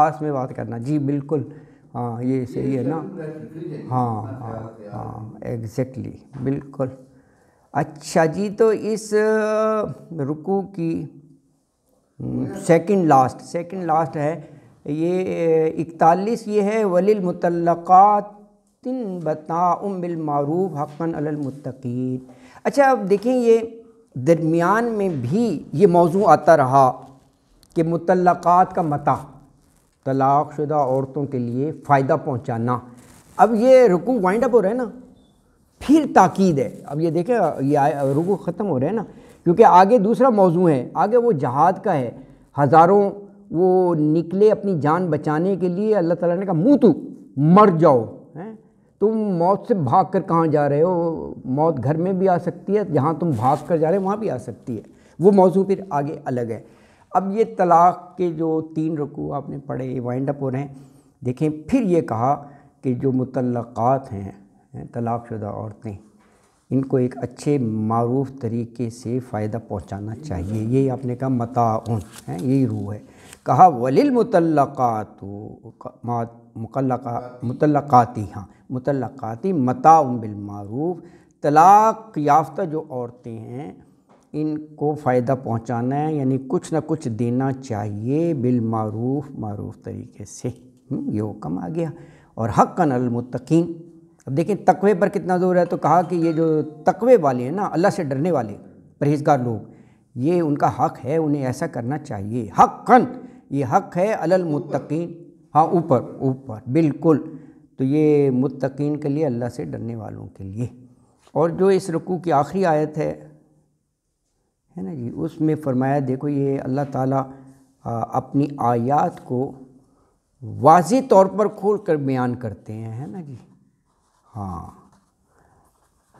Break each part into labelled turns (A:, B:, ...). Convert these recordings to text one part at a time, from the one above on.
A: पास में बात करना जी बिल्कुल हाँ ये सही है ना हाँ हाँ हाँ एग्जैक्टली बिल्कुल अच्छा जी तो इस रुकू की सेकंड लास्ट सेकंड लास्ट है ये इकतालीस ये है वलिल मुतलक़ातिन बता बिल मारूफ हक़न अलमतकीन अच्छा अब देखें ये दरमियान में भी ये मौजू आता रहा कि मुतलक़ात का मता तलाक़शुदा औरतों के लिए फ़ायदा पहुँचाना अब ये रुकू वाइंड अप हो रहा है ना फिर ताकीद है अब ये देखें ये रुकू ख़त्म हो रहा है ना क्योंकि आगे दूसरा मौजू है आगे वो जहाद का है हज़ारों वो निकले अपनी जान बचाने के लिए अल्लाह ताला ने कहा मुँह तू मर जाओ हैं तुम मौत से भाग कर कहाँ जा रहे हो मौत घर में भी आ सकती है जहाँ तुम भाग कर जा रहे हो वहाँ भी आ सकती है वो मौजू फिर आगे अलग है अब ये तलाक़ के जो तीन रकू आपने पढ़े ये वाइंड अप हो रहे हैं देखें फिर ये कहा कि जो मुतलक़ात हैं तलाक़शुदा औरतें इनको एक अच्छे मरूफ तरीके से फ़ायदा पहुँचाना चाहिए ये आपने कहा मताउन है यही रूह है कहा वलिल मुतलक़ातु मुतलक़ा मुतलक़ाती हाँ मुतलक़ाती मताउन बिलमारूफ़ तलाक़ याफ्ता जो औरतें हैं इनको फ़ायदा पहुंचाना है यानी कुछ ना कुछ देना चाहिए बिलमूफ मरूफ तरीके से हम्म, ये हुक्म आ गया और हक़न अलमुतकीन अब देखें तकवे पर कितना जोर है तो कहा कि ये जो तकवे वाले हैं ना अल्लाह से डरने वाले परहेजगार लोग ये उनका हक़ है उन्हें ऐसा करना चाहिए हक़न ये हक़ है अलमुतकीन हाँ ऊपर ऊपर बिल्कुल तो ये मुतकीन के लिए अल्लाह से डरने वालों के लिए और जो इस रुकू की आखिरी आयत है है ना जी उसमें फरमाया देखो ये अल्लाह ताला अपनी आयात को वाज तौर पर खोल कर बयान करते हैं है ना जी हाँ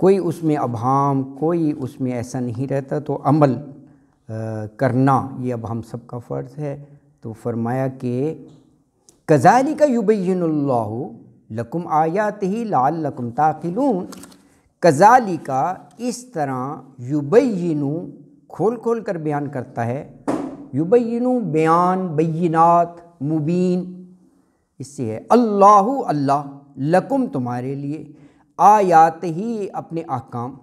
A: कोई उसमें अभाम कोई उसमें ऐसा नहीं रहता तो अमल करना ये अब हम सब का फ़र्ज़ है तो फरमाया कि कज़ाली का युबैन लकुम आयात ही लाल लकुम ताकिलून कज़ाली का इस तरह युबैन खोल खोल कर बयान करता है युबैनु बयान बैनात मुबीन इससे है अल्लाह अल्लाह लकुम तुम्हारे लिए आयात ही अपने आकाम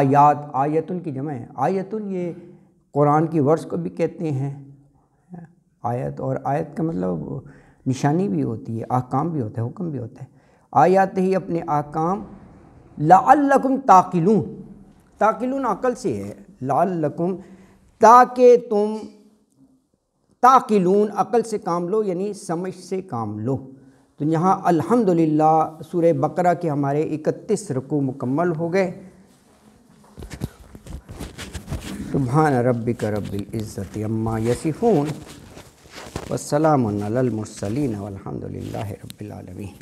A: आयात आयतुन की जमा है आयतुन ये कुरान की वर्ष को भी कहते हैं आयत और आयत का मतलब निशानी भी होती है आकाम भी होता है हुक्म भी होता है आयात ही अपने आकाम लाकुम ताकिलून ताकिलून अकल से है लाल लकुम ताकि तुम ताकिलून अकल से काम लो यानी समझ से काम लो तो यहाँ अल्हम्दुलिल्लाह सूर्य बकरा के हमारे इकतीस रकू मुकम्मल हो गए सुबहान रब करबिल्ज़त अम्मा यसीफ़ून वसलामसलिन अलहमदिल्ला रबालमीन